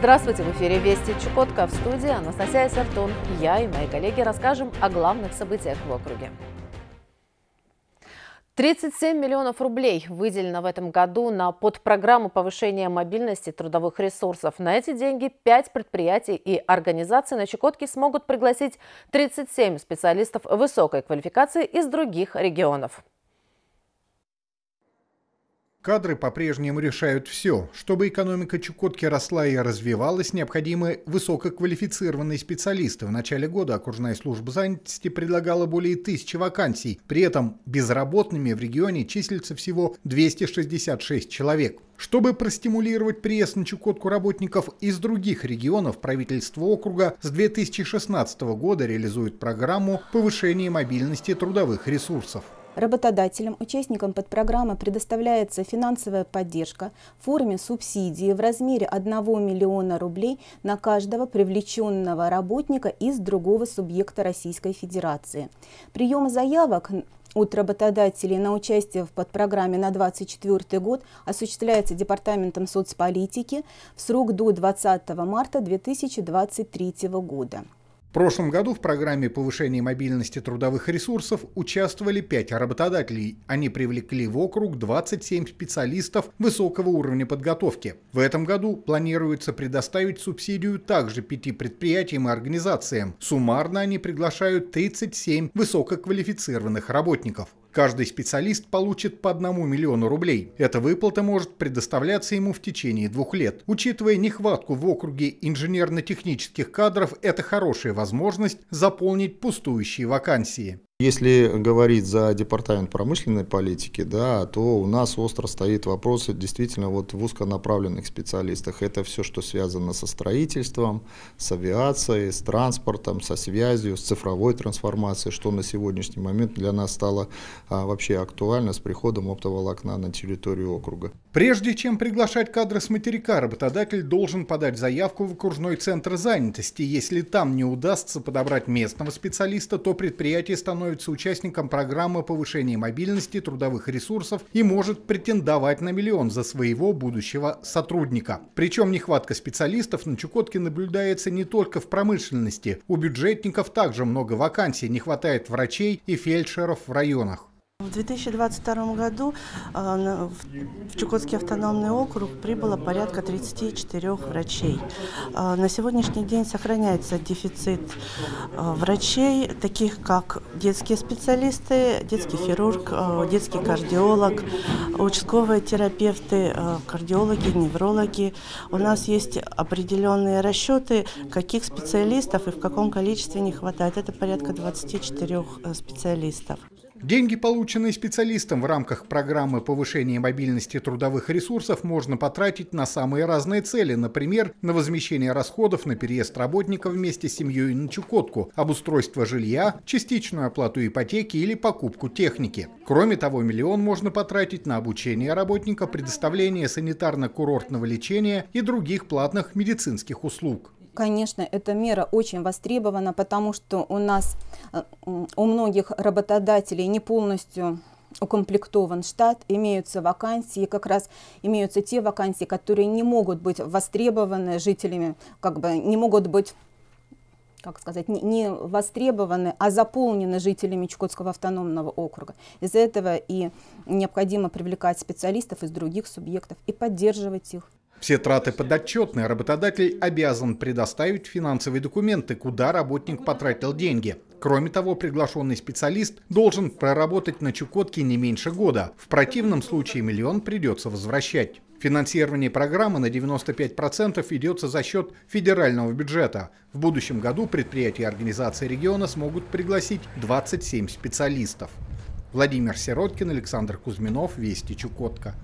Здравствуйте, в эфире Вести Чукотка. В студии Анастасия Сартон. Я и мои коллеги расскажем о главных событиях в округе. 37 миллионов рублей выделено в этом году на подпрограмму повышения мобильности трудовых ресурсов. На эти деньги 5 предприятий и организаций на Чукотке смогут пригласить 37 специалистов высокой квалификации из других регионов. Кадры по-прежнему решают все. Чтобы экономика Чукотки росла и развивалась, необходимы высококвалифицированные специалисты. В начале года окружная служба занятости предлагала более тысячи вакансий. При этом безработными в регионе числится всего 266 человек. Чтобы простимулировать приезд на Чукотку работников из других регионов, правительство округа с 2016 года реализует программу повышения мобильности трудовых ресурсов. Работодателям, участникам подпрограммы предоставляется финансовая поддержка в форме субсидии в размере 1 миллиона рублей на каждого привлеченного работника из другого субъекта Российской Федерации. Прием заявок от работодателей на участие в подпрограмме на 2024 год осуществляется Департаментом соцполитики в срок до 20 марта 2023 года. В прошлом году в программе повышения мобильности трудовых ресурсов участвовали 5 работодателей. Они привлекли в округ 27 специалистов высокого уровня подготовки. В этом году планируется предоставить субсидию также 5 предприятиям и организациям. Суммарно они приглашают 37 высококвалифицированных работников. Каждый специалист получит по 1 миллиону рублей. Эта выплата может предоставляться ему в течение двух лет. Учитывая нехватку в округе инженерно-технических кадров, это хорошая возможность заполнить пустующие вакансии. Если говорить за департамент промышленной политики, да, то у нас остро стоит вопрос действительно вот в узконаправленных специалистах. Это все, что связано со строительством, с авиацией, с транспортом, со связью, с цифровой трансформацией, что на сегодняшний момент для нас стало а, вообще актуально с приходом оптоволокна на территорию округа. Прежде чем приглашать кадры с материка, работодатель должен подать заявку в окружной центр занятости. Если там не удастся подобрать местного специалиста, то предприятие становится становится участником программы повышения мобильности трудовых ресурсов и может претендовать на миллион за своего будущего сотрудника. Причем нехватка специалистов на Чукотке наблюдается не только в промышленности. У бюджетников также много вакансий, не хватает врачей и фельдшеров в районах. В 2022 году э, в Чукотский автономный округ прибыло порядка 34 врачей. Э, на сегодняшний день сохраняется дефицит э, врачей, таких как детские специалисты, детский хирург, детский кардиолог, участковые терапевты, кардиологи, неврологи. У нас есть определенные расчеты, каких специалистов и в каком количестве не хватает. Это порядка 24 специалистов. Деньги, полученные специалистом в рамках программы повышения мобильности трудовых ресурсов, можно потратить на самые разные цели, например, на возмещение расходов на переезд работника вместе с семьей на Чукотку, обустройство жилья, частичную оплату ипотеки или покупку техники. Кроме того, миллион можно потратить на обучение работника, предоставление санитарно-курортного лечения и других платных медицинских услуг. Конечно, эта мера очень востребована, потому что у нас э, у многих работодателей не полностью укомплектован штат, имеются вакансии, как раз имеются те вакансии, которые не могут быть востребованы жителями, как бы не могут быть как сказать, не, востребованы, а заполнены жителями Чукотского автономного округа. Из-за этого и необходимо привлекать специалистов из других субъектов и поддерживать их. Все траты подотчетны, работодатель обязан предоставить финансовые документы, куда работник а потратил деньги. Кроме того, приглашенный специалист должен проработать на Чукотке не меньше года. В противном случае миллион придется возвращать. Финансирование программы на 95% идется за счет федерального бюджета. В будущем году предприятия и организации региона смогут пригласить 27 специалистов. Владимир Сироткин, Александр Кузьминов, Вести Чукотка.